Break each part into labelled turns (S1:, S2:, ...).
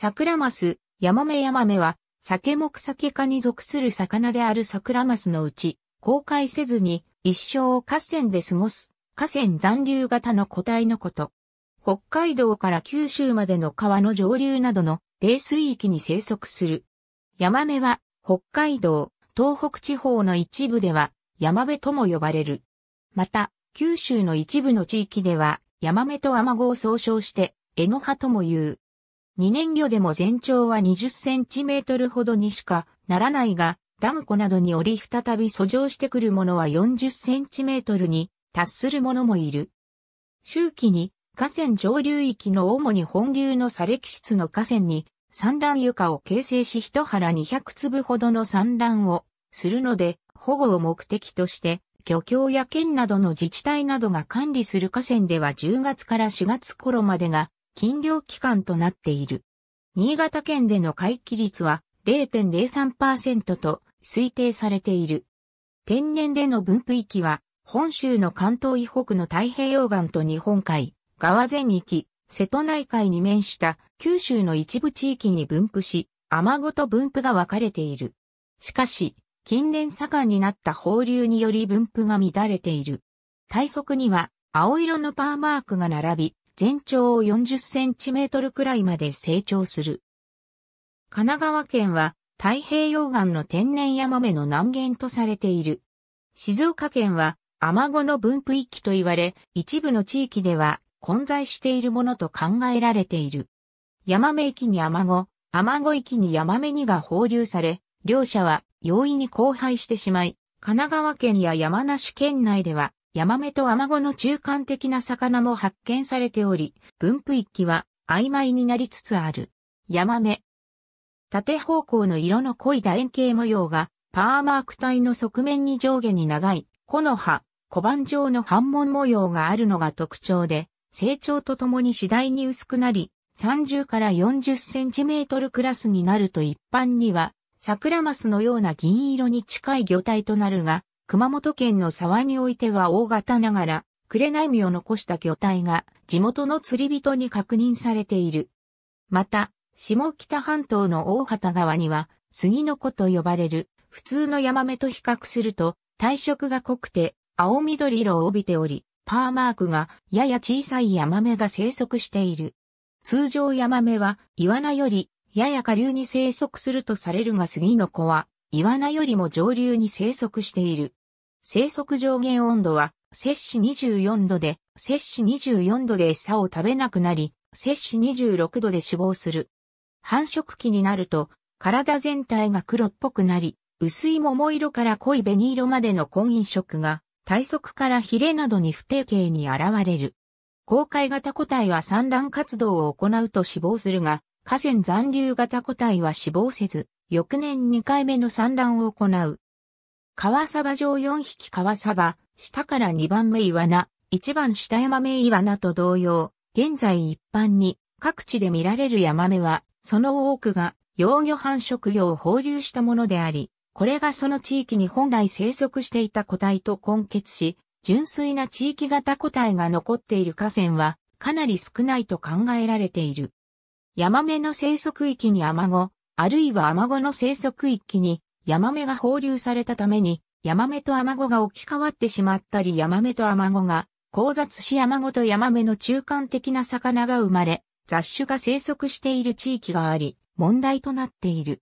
S1: サクラマス、ヤマメヤマメは、酒草酒科に属する魚であるサクラマスのうち、公開せずに一生を河川で過ごす、河川残留型の個体のこと。北海道から九州までの川の上流などの冷水域に生息する。ヤマメは北海道、東北地方の一部ではヤマベとも呼ばれる。また、九州の一部の地域ではヤマメとアマゴを総称して、エノハとも言う。2年魚でも全長は20センチメートルほどにしかならないが、ダム湖などに降り再び遡上してくるものは40センチメートルに達するものもいる。周期に河川上流域の主に本流の砂礫質の河川に産卵床を形成し一腹200粒ほどの産卵をするので保護を目的として漁協や県などの自治体などが管理する河川では10月から4月頃までが禁漁期間となっている。新潟県での回帰率は0.03%と推定されている。天然での分布域は、本州の関東以北の太平洋岸と日本海、川全域、瀬戸内海に面した九州の一部地域に分布し、雨ごと分布が分かれている。しかし、近年盛んになった放流により分布が乱れている。対側には青色のパーマークが並び、全長を40センチメートルくらいまで成長する。神奈川県は太平洋岸の天然ヤマメの南限とされている。静岡県はアマゴの分布域と言われ、一部の地域では混在しているものと考えられている。ヤマメ域にアマゴ、アマゴ域にヤマメニが放流され、両者は容易に交配してしまい、神奈川県や山梨県内ではヤマメとアマゴの中間的な魚も発見されており、分布域は曖昧になりつつある。ヤマメ。縦方向の色の濃い楕円形模様が、パーマーク体の側面に上下に長い、木の葉、小判状の反紋模様があるのが特徴で、成長とともに次第に薄くなり、30から40センチメートルクラスになると一般には、サクラマスのような銀色に近い魚体となるが、熊本県の沢においては大型ながら、紅身を残した魚体が地元の釣り人に確認されている。また、下北半島の大畑川には、杉の子と呼ばれる、普通のヤマメと比較すると、体色が濃くて、青緑色を帯びており、パーマークがやや小さいヤマメが生息している。通常ヤマメは、イワナより、やや下流に生息するとされるが杉の子は、イワナよりも上流に生息している。生息上限温度は、摂氏24度で、摂氏24度で餌を食べなくなり、摂氏26度で死亡する。繁殖期になると、体全体が黒っぽくなり、薄い桃色から濃い紅色までの婚姻色が、体側からヒレなどに不定形に現れる。公開型個体は産卵活動を行うと死亡するが、河川残留型個体は死亡せず、翌年2回目の産卵を行う。川鯖上4匹川鯖、下から2番目イワナ、1番下山目イワナと同様、現在一般に各地で見られるヤマメは、その多くが幼魚繁殖魚を放流したものであり、これがその地域に本来生息していた個体と根結し、純粋な地域型個体が残っている河川は、かなり少ないと考えられている。ヤマメの生息域にアマゴ、あるいはアマゴの生息域にヤマメが放流されたために、ヤマメとアマゴが置き換わってしまったりヤマメとアマゴが交雑しアマゴとヤマメの中間的な魚が生まれ、雑種が生息している地域があり、問題となっている。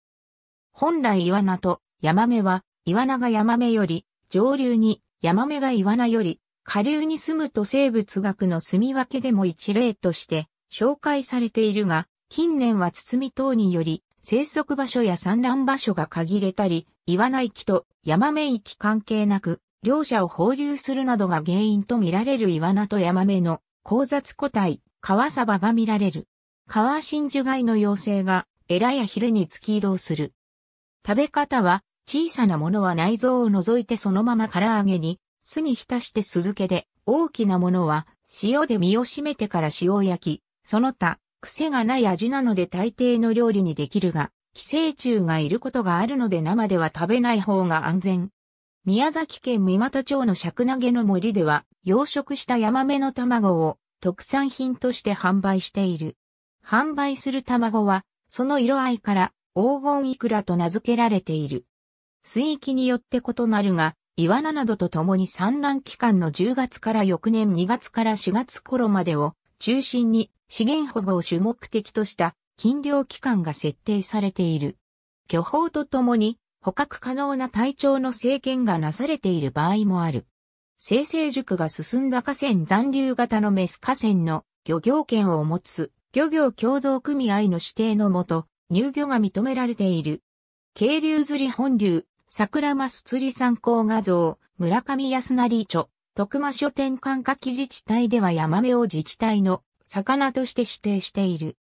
S1: 本来イワナとヤマメは、イワナがヤマメより上流に、ヤマメがイワナより下流に住むと生物学の住み分けでも一例として紹介されているが、近年は包み等により生息場所や産卵場所が限れたり、岩内域と山目域関係なく、両者を放流するなどが原因とみられるイワナとヤマメの交雑個体、川サバが見られる。川真珠貝の妖精が、エラやヒレに突き移動する。食べ方は、小さなものは内臓を除いてそのまま唐揚げに、酢に浸して酢漬けで、大きなものは、塩で身を締めてから塩焼き、その他、癖がない味なので大抵の料理にできるが、寄生虫がいることがあるので生では食べない方が安全。宮崎県三股町の尺投げの森では、養殖したヤマメの卵を特産品として販売している。販売する卵は、その色合いから黄金イクラと名付けられている。水域によって異なるが、イワナなどと共に産卵期間の10月から翌年2月から4月頃までを中心に資源保護を主目的とした禁漁期間が設定されている。巨峰とともに捕獲可能な体調の制限がなされている場合もある。生成塾が進んだ河川残留型のメス河川の漁業権を持つ漁業協同組合の指定のもと入漁が認められている。渓流釣り本流、桜マス釣り参考画像、村上康成著。徳間書店管下記自治体ではヤマメを自治体の魚として指定している。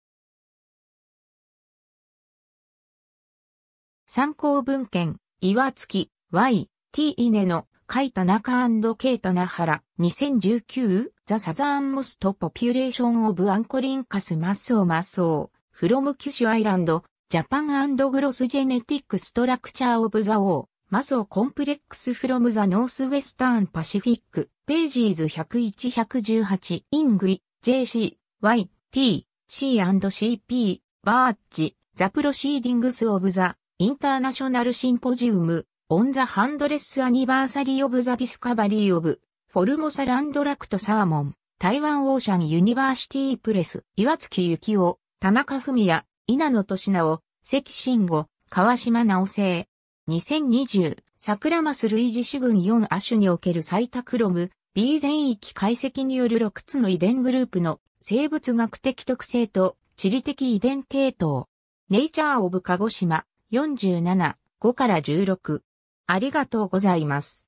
S1: 参考文献、岩月、Y、T 稲の、海田中 &K 田那原、2019、ザ・サザン・モスト・ポピュレーション・オブ・アンコリンカス・マッソー・マッソー、フロム・キ a シ a アイランド、ジャパン・グロス・ジェネティック・ストラクチャー・オブ・ザ・オー、マソコンプレックスフロムザノースウェスターンパシフィック、ページーズ101-118、イングリ、JC、Y、T、C&CP、バーッジ、ザプロシーディングスオブザ、インターナショナルシンポジウム、オンザハンドレスアニバーサリーオブザディスカバリーオブ、フォルモサランドラクトサーモン、台湾オーシャンユニバーシティプレス、岩月幸雄、田中文也、稲野俊直、関慎吾、川島直生、2020、桜マス類似種群4亜種におけるサタクロム B 全域解析による6つの遺伝グループの生物学的特性と地理的遺伝系統。ネイチャーオブ鹿児島47、5から16。ありがとうございます。